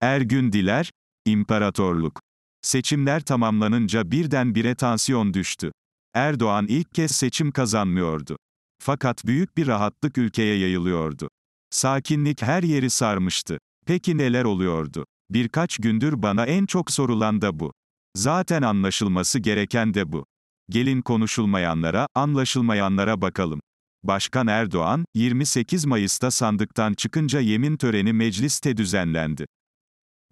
Ergün Diler, İmparatorluk. Seçimler tamamlanınca birdenbire tansiyon düştü. Erdoğan ilk kez seçim kazanmıyordu. Fakat büyük bir rahatlık ülkeye yayılıyordu. Sakinlik her yeri sarmıştı. Peki neler oluyordu? Birkaç gündür bana en çok sorulan da bu. Zaten anlaşılması gereken de bu. Gelin konuşulmayanlara, anlaşılmayanlara bakalım. Başkan Erdoğan, 28 Mayıs'ta sandıktan çıkınca yemin töreni mecliste düzenlendi.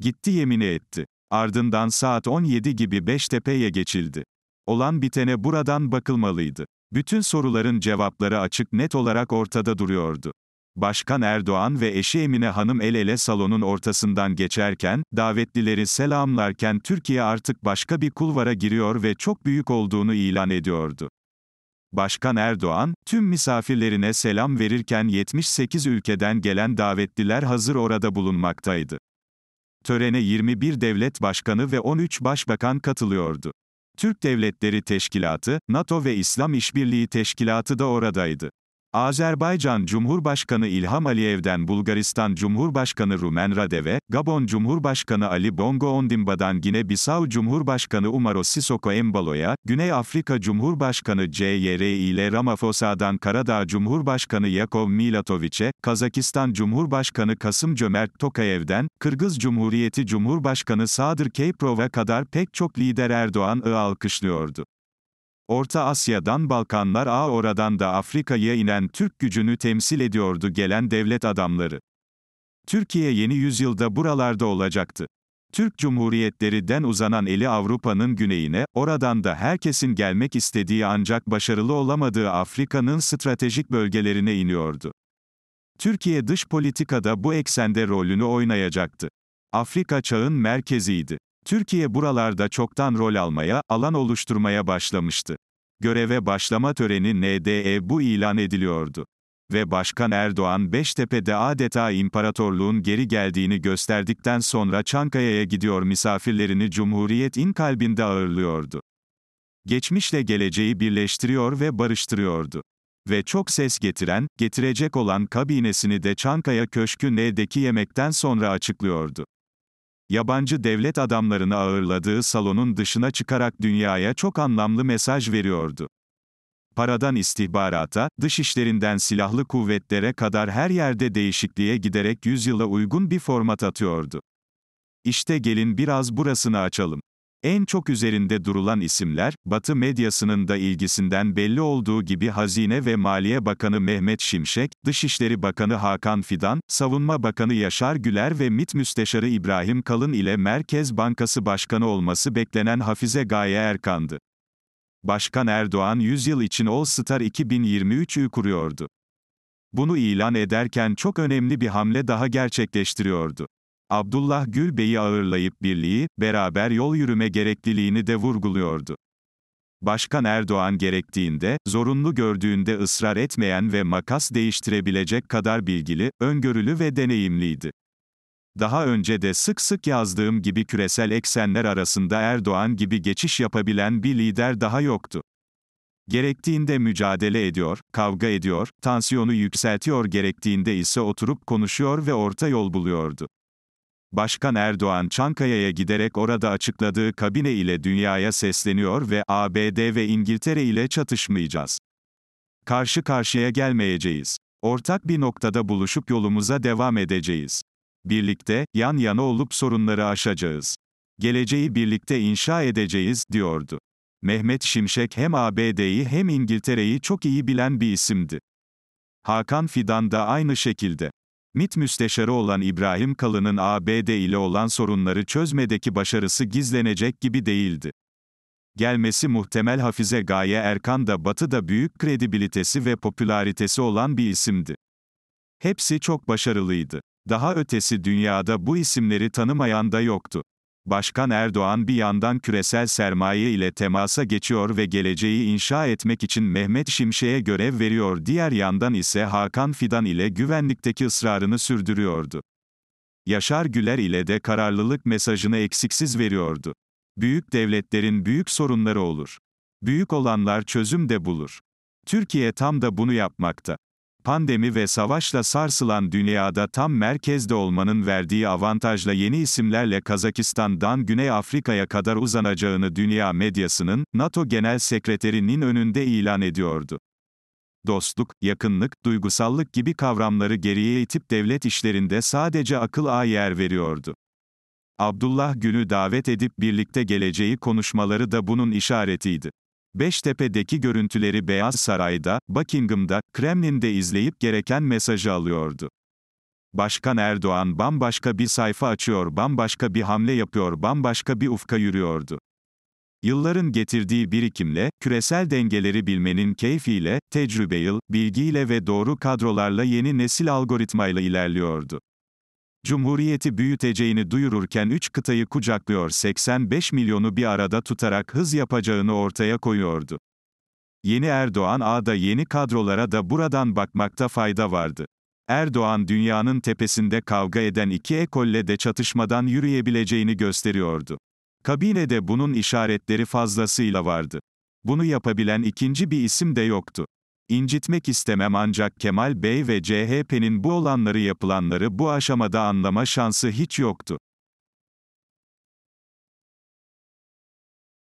Gitti yemini etti. Ardından saat 17 gibi Beştepe'ye geçildi. Olan bitene buradan bakılmalıydı. Bütün soruların cevapları açık net olarak ortada duruyordu. Başkan Erdoğan ve eşi Emine Hanım el ele salonun ortasından geçerken, davetlileri selamlarken Türkiye artık başka bir kulvara giriyor ve çok büyük olduğunu ilan ediyordu. Başkan Erdoğan, tüm misafirlerine selam verirken 78 ülkeden gelen davetliler hazır orada bulunmaktaydı. Törene 21 devlet başkanı ve 13 başbakan katılıyordu. Türk Devletleri Teşkilatı, NATO ve İslam İşbirliği Teşkilatı da oradaydı. Azerbaycan Cumhurbaşkanı İlham Aliyev'den Bulgaristan Cumhurbaşkanı Rumen Radeve, Gabon Cumhurbaşkanı Ali Bongo Ondimba'dan Gine-Bissau Cumhurbaşkanı Umaro Sissoko Embalo'ya, Güney Afrika Cumhurbaşkanı CYR ile Ramaphosa'dan, Karadağ Cumhurbaşkanı Yakov Milatoviç'e, Kazakistan Cumhurbaşkanı Kasım Cömert Tokayev'den, Kırgız Cumhuriyeti Cumhurbaşkanı Sadır Keyprov'a kadar pek çok lider Erdoğan'ı alkışlıyordu. Orta Asya'dan Balkanlar ağa oradan da Afrika'ya inen Türk gücünü temsil ediyordu gelen devlet adamları. Türkiye yeni yüzyılda buralarda olacaktı. Türk Cumhuriyetleri'den uzanan eli Avrupa'nın güneyine, oradan da herkesin gelmek istediği ancak başarılı olamadığı Afrika'nın stratejik bölgelerine iniyordu. Türkiye dış politikada bu eksende rolünü oynayacaktı. Afrika çağın merkeziydi. Türkiye buralarda çoktan rol almaya, alan oluşturmaya başlamıştı. Göreve başlama töreni NDE bu ilan ediliyordu. Ve Başkan Erdoğan Beştepe'de adeta imparatorluğun geri geldiğini gösterdikten sonra Çankaya'ya gidiyor misafirlerini Cumhuriyet'in kalbinde ağırlıyordu. Geçmişle geleceği birleştiriyor ve barıştırıyordu ve çok ses getiren, getirecek olan kabinesini de Çankaya Köşkü N'deki yemekten sonra açıklıyordu yabancı devlet adamlarını ağırladığı salonun dışına çıkarak dünyaya çok anlamlı mesaj veriyordu. Paradan istihbarata, dış işlerinden silahlı kuvvetlere kadar her yerde değişikliğe giderek yüzyıla uygun bir format atıyordu. İşte gelin biraz burasını açalım. En çok üzerinde durulan isimler, Batı medyasının da ilgisinden belli olduğu gibi Hazine ve Maliye Bakanı Mehmet Şimşek, Dışişleri Bakanı Hakan Fidan, Savunma Bakanı Yaşar Güler ve MİT Müsteşarı İbrahim Kalın ile Merkez Bankası Başkanı olması beklenen Hafize Gaye Erkan'dı. Başkan Erdoğan 100 yıl için All Star 2023'ü kuruyordu. Bunu ilan ederken çok önemli bir hamle daha gerçekleştiriyordu. Abdullah Gül Bey'i ağırlayıp birliği, beraber yol yürüme gerekliliğini de vurguluyordu. Başkan Erdoğan gerektiğinde, zorunlu gördüğünde ısrar etmeyen ve makas değiştirebilecek kadar bilgili, öngörülü ve deneyimliydi. Daha önce de sık sık yazdığım gibi küresel eksenler arasında Erdoğan gibi geçiş yapabilen bir lider daha yoktu. Gerektiğinde mücadele ediyor, kavga ediyor, tansiyonu yükseltiyor gerektiğinde ise oturup konuşuyor ve orta yol buluyordu. Başkan Erdoğan Çankaya'ya giderek orada açıkladığı kabine ile dünyaya sesleniyor ve ABD ve İngiltere ile çatışmayacağız. Karşı karşıya gelmeyeceğiz. Ortak bir noktada buluşup yolumuza devam edeceğiz. Birlikte, yan yana olup sorunları aşacağız. Geleceği birlikte inşa edeceğiz, diyordu. Mehmet Şimşek hem ABD'yi hem İngiltere'yi çok iyi bilen bir isimdi. Hakan Fidan da aynı şekilde. MIT Müsteşarı olan İbrahim Kalın'ın ABD ile olan sorunları çözmedeki başarısı gizlenecek gibi değildi. Gelmesi muhtemel Hafize Gaye Erkan da Batı'da büyük kredibilitesi ve popülaritesi olan bir isimdi. Hepsi çok başarılıydı. Daha ötesi dünyada bu isimleri tanımayan da yoktu. Başkan Erdoğan bir yandan küresel sermaye ile temasa geçiyor ve geleceği inşa etmek için Mehmet Şimşek'e görev veriyor, diğer yandan ise Hakan Fidan ile güvenlikteki ısrarını sürdürüyordu. Yaşar Güler ile de kararlılık mesajını eksiksiz veriyordu. Büyük devletlerin büyük sorunları olur. Büyük olanlar çözüm de bulur. Türkiye tam da bunu yapmakta. Pandemi ve savaşla sarsılan dünyada tam merkezde olmanın verdiği avantajla yeni isimlerle Kazakistan'dan Güney Afrika'ya kadar uzanacağını dünya medyasının, NATO Genel Sekreterinin önünde ilan ediyordu dostluk, yakınlık, duygusallık gibi kavramları geriye itip devlet işlerinde sadece akıl ağa yer veriyordu. Abdullah Gül'ü davet edip birlikte geleceği konuşmaları da bunun işaretiydi. Beştepe'deki görüntüleri Beyaz Saray'da, Buckingham'da, Kremlin'de izleyip gereken mesajı alıyordu. Başkan Erdoğan bambaşka bir sayfa açıyor, bambaşka bir hamle yapıyor, bambaşka bir ufka yürüyordu. Yılların getirdiği birikimle, küresel dengeleri bilmenin keyfiyle, tecrübeyle, bilgiyle ve doğru kadrolarla yeni nesil algoritmayla ilerliyordu. Cumhuriyeti büyüteceğini duyururken 3 kıtayı kucaklıyor 85 milyonu bir arada tutarak hız yapacağını ortaya koyuyordu. Yeni Erdoğan A'da yeni kadrolara da buradan bakmakta fayda vardı. Erdoğan dünyanın tepesinde kavga eden iki ekolle de çatışmadan yürüyebileceğini gösteriyordu. Kabinede bunun işaretleri fazlasıyla vardı. Bunu yapabilen ikinci bir isim de yoktu. İncitmek istemem ancak Kemal Bey ve CHP'nin bu olanları yapılanları bu aşamada anlama şansı hiç yoktu.